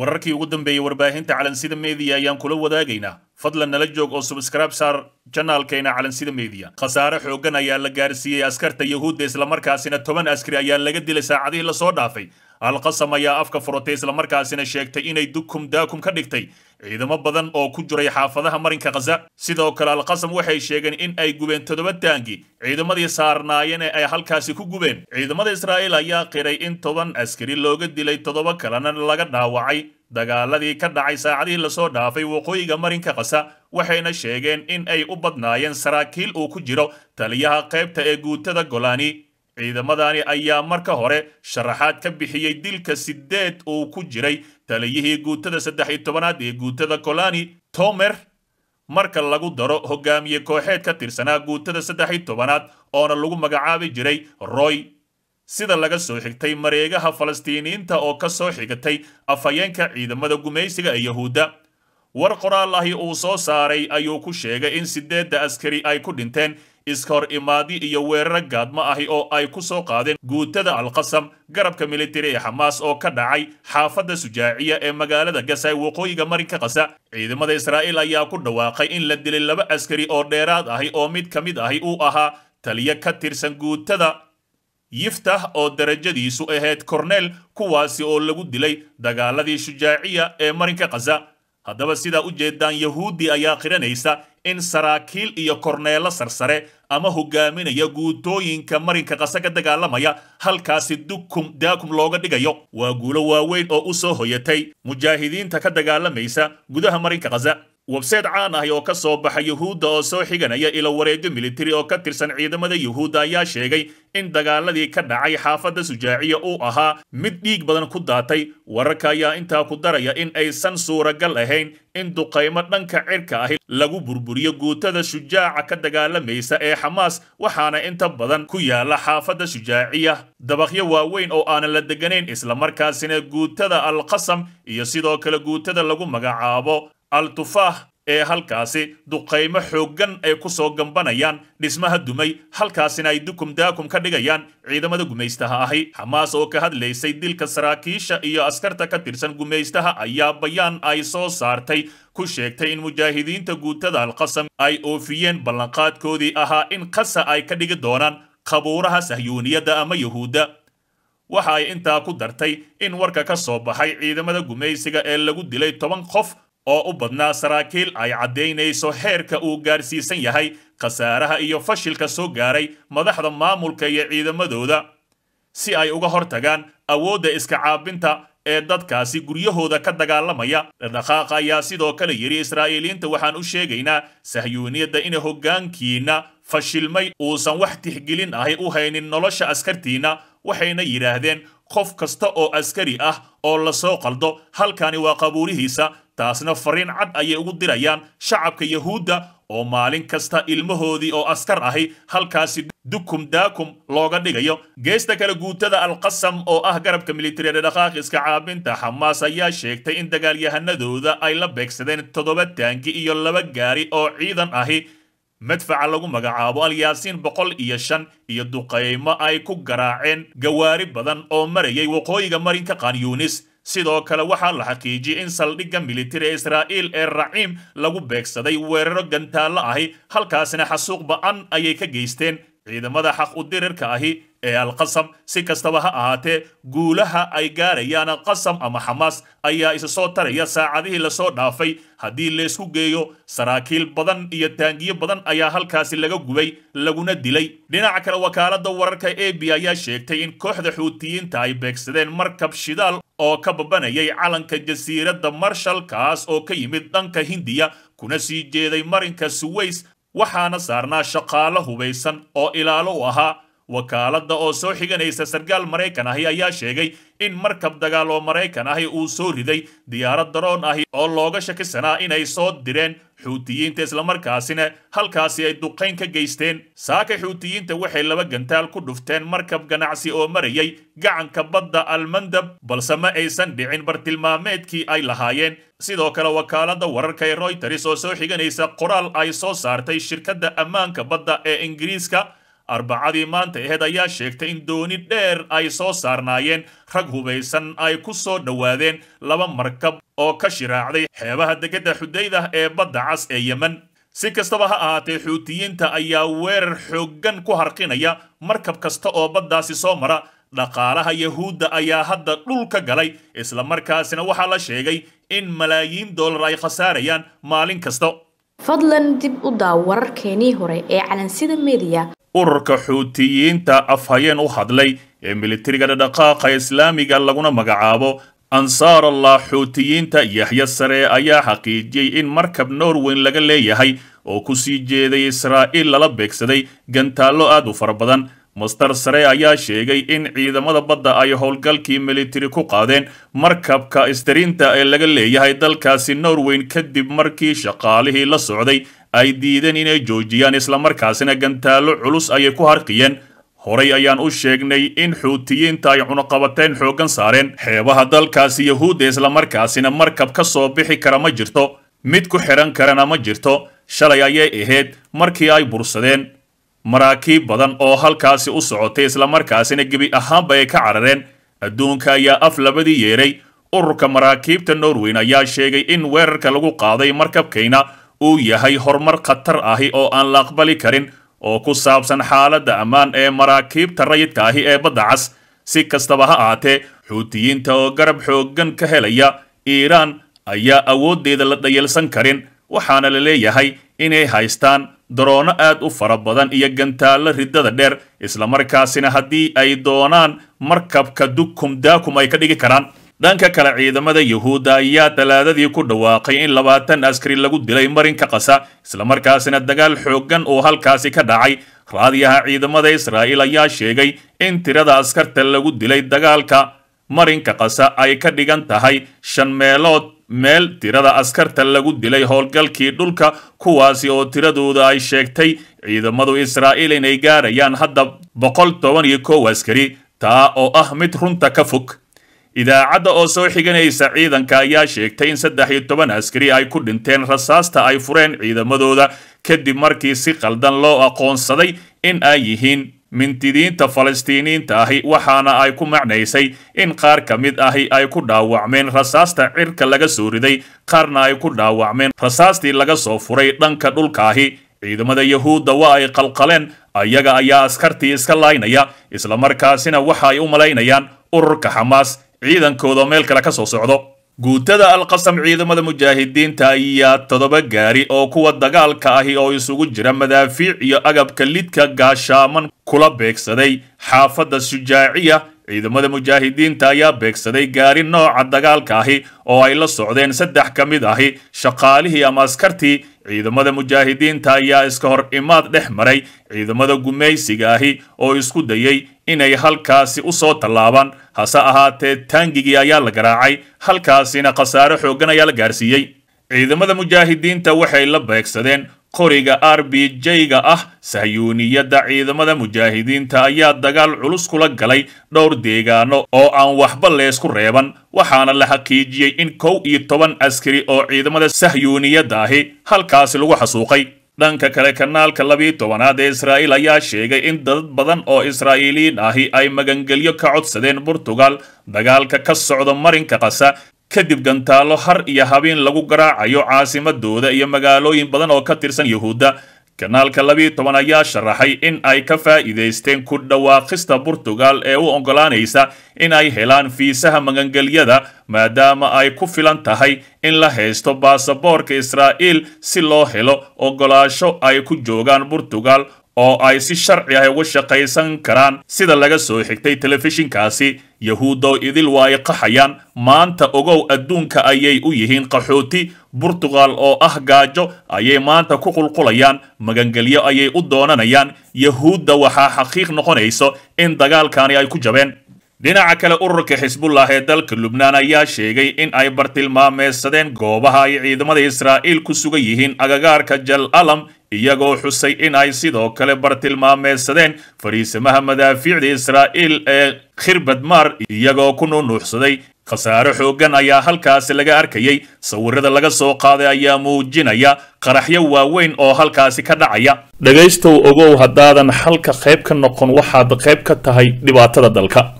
wararkii ugu dambeeyey warbaahinta calansida meediya ayaan kula wadaagaynaa fadlan nala joog oo subskraib saar janaalkeena calansida meediya khasaare xooggan ayaa la gaarsiiyey askarta yahuudda islamarkaasina toban askari ayaa laga dilay saacadihii lasoo dhaafay alqasam ayaa afka furatay islamarkaasina sheegtay inay dukum daakum ka dhigtay ciidamo badan oo ku jiray xaafadaha marinka khaza sidoo kale alqasam waxay sheegeen in ay gubeen todoba taangi ciidamadii saarnaayeen ee ay halkaasi ku gubeen ciidamada israa'iil ayaa qiray in toban askari looga dilay toddoba kalena laga dhaawacay dagaaladii ka dhacay saacadihii lasoo dhaafay waqooyiga marinka khasa waxayna sheegeen in ay u badnaayeen saraakiil uu ku jiro taliyaha qaybta ee guutada golaani ciidamadani ayaa marka hore sharaxaad ka bixiyey dilka sideed uu ku jiray taliyihii guutada saddex iyo tobanaad ee guutada kolani tomer marka lagu daro hogaamiye kooxeed ka tirsanaa guutada saddex iyo tobanaad oona lagu magacaabi jiray roy sida laga soo xigtay mareegaha falastiiniinta oo ka soo xigatay afhayeenka ciidamada gumaysiga ee yahuudda war qoraal ahi uu soo saaray ayuu ku sheegay in sideedda askari ay ku dhinteen iskahor imaadi iyo weeraro gaadma ahi oo ay ku soo qaadeen guutada alqasam garabka militari ee xamaas oo ka dhacay xaafadda sujaaciya ee magaalada gasay waqooyiga marinka kasa ciidamada israa'iil ayaa ku dhawaaqay in la dilay laba askari oo dheeraad ahi oo mid ka mid ahi uu ahaa taliya ka tirsan guutada yiftah oo darajadiisu ahayd korneel kuwaasi oo lagu dilay dagaaladii shujaaciya ee marinka kasa haddaba sidaa u jeeddaan yahuuddi ayaa qiranaysa in saraakiil iyo korneello sarsare ama hogaaminaya guutooyinka marinka qasa ka dagaalamaya halkaasi dukum daakum looga dhigayo waa guulo waaweyn oo u soo hoyatay mujaahidiinta ka dagaalamaysa gudaha marinka qasa websayte caan ahi oo ka soo baxa yuhuudda oo soo xiganaya ilo wareegyo militari oo ka tirsan ciidamada yuhuudda ayaa sheegay in dagaaladii ka dhacay xaafadda sujaaciya uu ahaa mid dhiig badan ku daatay wararka ayaa intaa ku daraya in aysan suuragal ahayn in duqaymo dhanka cirka ahi lagu burburiyo guutada shujaaca ka dagaalamaysa ee xamaas waxaana inta badan ku yaala xaafadda shujaaciya dabaqyo waaweyn oo aanan la deganayn isla markaasina guutada al iyo sidoo kale guutada lagu magacaabo al ee halkaasi duqaymo xooggan ay ku soo gambanayaan dhismaha dumay halkaasina ay dukum daakum ka dhigayaan ciidamada gumaystaha ahi xamaas oo ka hadlaysay dilka saraakiisha iyo askarta ka tirsan gumaystaha ayaa bayaan ay soo saartay ku sheegtay in mujaahidiinta guutada alqasam ay oofiyeen ballanqaadkoodii ahaa in qasa ay ka dhigi doonaan qabuuraha sahyuuniyadda ama yuhuudda waxa ay intaa ku dartay in warka ka soo baxay ciidamada gumaysiga ee lagu dilay toban qof oo u badnaa saraakiil ay caddaynayso heerka uu gaarsiisan yahay khasaaraha iyo fashilka soo gaaray madaxda maamulka iyo ciidamadooda si ay uga hortagaan awoodda iska caabinta ee dadkaasi guryahooda ka dagaalamaya dhaqdhaqaaqa ayaa sidoo kale yidhi israa'iiliyiinta waxaan u sheegaynaa sahyuuniyadda in hoggaankiinna fashilmay uusan wax tixgelin ahi u haynin nolosha askartiinna waxayna yidhaahdeen qof kasta oo askari ah oo la soo qaldo halkani waa qabuurihiisa taasna fariin cad ayay ugu dirayaan shacabka yahuudda oo maalin kasta ilmahoodii oo askar ahi halkaasi dukum daakum looga dhigayo geesta kale guutada alqasam oo ah garabka militariga dhaqaaqiska caabinta xamaas ayaa sheegtay in dagaalyahanadooda ay la beegsadeen toddoba taangi iyo laba gaari oo ciidan ahi madfaca lagu magacaabo alyaasiin boqol iyo shan iyo duqaymo ay ku garaaceen gawaari badan oo marayay waqooyiga marinka qanyuunis sidoo kale waxaa la xaqiijiyey in saldhigga militari ee israa'iil ee raciim lagu beegsaday weeraro gantaallo ahi halkaasina xasuuq ba'an ayay ka geysteen ciidamada xaq udirirka ahi ee alqasam si kastaba ha ahaatee guulaha ay gaarayaan alqasam ama xamaas ayaa isa soo taraya saacadihii lasoo dhaafay haddii laysku geeyo saraakiil badan iyo taangiyo badan ayaa halkaasi laga gubay laguna dilay dhinaca kale wakaaladda wararka e b ayaa sheegtay in kooxda xuutiyiinta ay beegsadeen markab shidaal oo ka babanayay calanka jasiiradda marshalkaas oo ka yimid dhanka hindiya kuna sii jeeday marinka suways waxaana saarnaa shaqaalo hubaysan oo ilaalo u ahaa wakaaladda oo soo xiganaysa sargaal maraykan ahi ayaa sheegay in markab dagaal oo maraykan ahi uu soo riday diyaarad daroon ahi oo looga shakisanaa inay soo direen xuutiyiinta islamarkaasina halkaasi ay duqayn ka geysteen saaka xuutiyiinta waxay laba gantaal ku dhufteen markab ganacsi oo marayay gacanka badda almandab balse ma aysan dhicin bartilmaameedkii ay lahaayeen sidoo kale wakaaladda wararka ee royters oo soo xiganaysa qoraal ay soo saartay shirkadda ammaanka badda ee ingiriiska arbacadii maanta aheed ayaa sheegtay in dooni dheer ay soo saarnaayeen rag hubaysan ay ku soo dhowaadeen laba markab oo ka shiraacday xeebaha degedda xudaydah ee badda cas ee yemen si kastaba ha ahaatee xuutiyiinta ayaa weerar xooggan ku harqinaya markab kasta oo baddaasi soo mara dhaqaalaha yahuudda ayaa hadda dhul ka galay islamarkaasina waxaa la sheegay in malaayiin dollar ay khasaarayaan maalin kasta fadlan dib u daaw wararkeenii hore ee calansida mediya ururka xuutiyiinta afhayeen u hadlay ee militariga dhadhaqaaqa islaamiga laguna magacaabo ansaarallah xuutiyiinta yahya sare ayaa xaqiijiyey in markab norweyn laga leeyahay oo ku sii jeeday israa'iil lala beegsaday gantaallo aad u fara badan mastar sare ayaa sheegay in ciidamada badda ay howlgalkii militari ku qaadeen markabka istariinta ee laga leeyahay dalkaasi norweyn kadib markii shaqaalihii la socday ay diideen inay joojiyaan islamarkaasina gantaallo culus ayay ku harqiyeen horay ayaan u sheegnay in xuutiyiinta ay cunuqabateen xooggan saareen xeebaha dalkaasi yahuudda islamarkaasina markab ka soo bixi kara ma jirto mid ku xidhan karana ma jirto shalay ayay ahayd markii ay bursadeen maraakiib badan oo halkaasi u socotay islamarkaasina gebi ahaanba ay ka carareen adduunka ayaa af labadii yeeray ururka maraakiibta norweyn ayaa sheegay in weerarka lagu qaaday markabkayna uu yahay horumar khatar ahi oo aan la aqbali karin oo ku saabsan xaaladda ammaan ee maraakiibta rayidka ahi ee badda cas si kastaba ha ahaatee xuutiyiinta oo garab xooggan ka helaya iiraan ayaa awooddeeda la dhayalsan karin waxaana la leeyahay inay haystaan daroono aad u fara badan iyo gantaallo riddada dheer islamarkaasina haddii ay doonaan markabka dukum daakum ay ka dhigi karaan dhanka kale ciidamada yuhuudda ayaa talaadadii ku dhawaaqay in labaatan askari lagu dilay marinka qasa islamarkaasina dagaal xooggan uo halkaasi ka dhacay raadiyaha ciidamada israa'iil ayaa sheegay in tirada askarta lagu dilay dagaalka marinka qasa ay ka dhigan tahay shan meelood meel tirada askarta lagu dilay howlgalkii dhulka kuwaasi oo tiradooda ay sheegtay ciidamadu israa'iil inay gaarayaan hadda boqol toban iyo kow askari taa oo ah mid runta ka fog idaacadda oo soo xiganaysa ciidanka ayaa sheegtay in saddex iyo toban askari ay ku dhinteen rasaasta ay fureen ciidamadooda kadib markii si qaldan loo aqoonsaday in ay yihiin mintidiinta falastiiniyiinta ahi waxaana ay ku macnaysay in qaar ka mid ahi ay ku dhaawacmeen rasaasta cirka laga soo riday qaarna ay ku dhaawacmeen rasaastii laga soo furay dhanka dhulkaahi ciidamada yahuudda waa ay qalqaleen ayaga ayaa askartii iska laaynaya isla markaasina waxa ay u malaynayaan ururka xamaas ciidankoodao meel kale ka soo socdo guutada alqasam ciidamada mujaahidiinta ayaa todoba gaari oo kuwa dagaalka ahi oo isugu jira madaafiic iyo agabka lidka gaashaaman kula beegsaday xaafadda shujaaciya ciidamada mujaahidiinta ayaa beegsaday gaari nooca dagaalka ahi oo ay la socdeen saddex ka mid ahi shaqaalihii ama askartii ciidamada mujaahidiinta ayaa iska hor imaad dhex maray ciidamada gumaysiga ahi oo isku dayay inay halkaasi usoo tallaabaan hase ahaatee taangigii ayaa la garaacay halkaasina khasaare xooggan ayaa la gaarsiiyey ciidamada mujaahidiinta waxay la beegsadeen qoriga r b j-ga ah sahyuuniyadda ciidamada mujaahidiinta ayaa dagaal culus kula galay dhowr deegaano oo aan waxba leesku reeban waxaana la xaqiijiyey in kow iyo toban askari oo ciidamada sahyuuniyadda ahi halkaasi lagu xasuuqay dhanka kale kanaalka labiyi tobanaad ee israa'iil ayaa sheegay in dad badan oo israa'iiliin ahi ay magangelyo ka codsadeen burtugal dagaalka ka socda marinka kasa kadib gantaallo har iyo habeen lagu garaacayo caasimadooda iyo magaalooyin badan oo ka tirsan yuhuudda kanaalka labiiyo toban ayaa sharaxay in ay ka faa'iidaysteen ku dhawaaqista Portugal ee u ogolaanaysa in ay helaan fiisaha magangelyada maadaama ay ku filan tahay in la haysto baasaboorka Israa'iil si loo helo ogolaasho ay ku joogaan Portugal oo ay si sharci ah uga shaqaysan karaan sida laga soo xigtay telefishinkaasi yahuudow idil waa ay qaxayaan maanta ogow adduunka ayay u yihiin qaxooti burtugal oo ah gaajo ayay maanta ku qulqulayaan magangelyo ayay u doonanayaan yahuudda waxaa xaqiiq noqonayso in dagaalkani ay ku jabeen dhinaca kale ururka xisbullah ee dalka lubnaan ayaa sheegay in ay bartilmaameedsadeen goobaha ay ciidamada israa'iil ku sugan yihiin agagaarka jal alam iyagoo xusay in ay sidoo kale bartilmaameedsadeen fariisamaha madaafiicda israa'iil ee khirbad maar iyagoo ku nuunuuxsaday khasaare xooggan ayaa halkaasi laga arkayey sawirada laga soo qaaday ayaa muujinaya qaraxyo waaweyn oo halkaasi ka dhacaya dhegaystow ogow haddaadan xalka qayb ka noqon waxaad qayb ka tahay dhibaatada dalka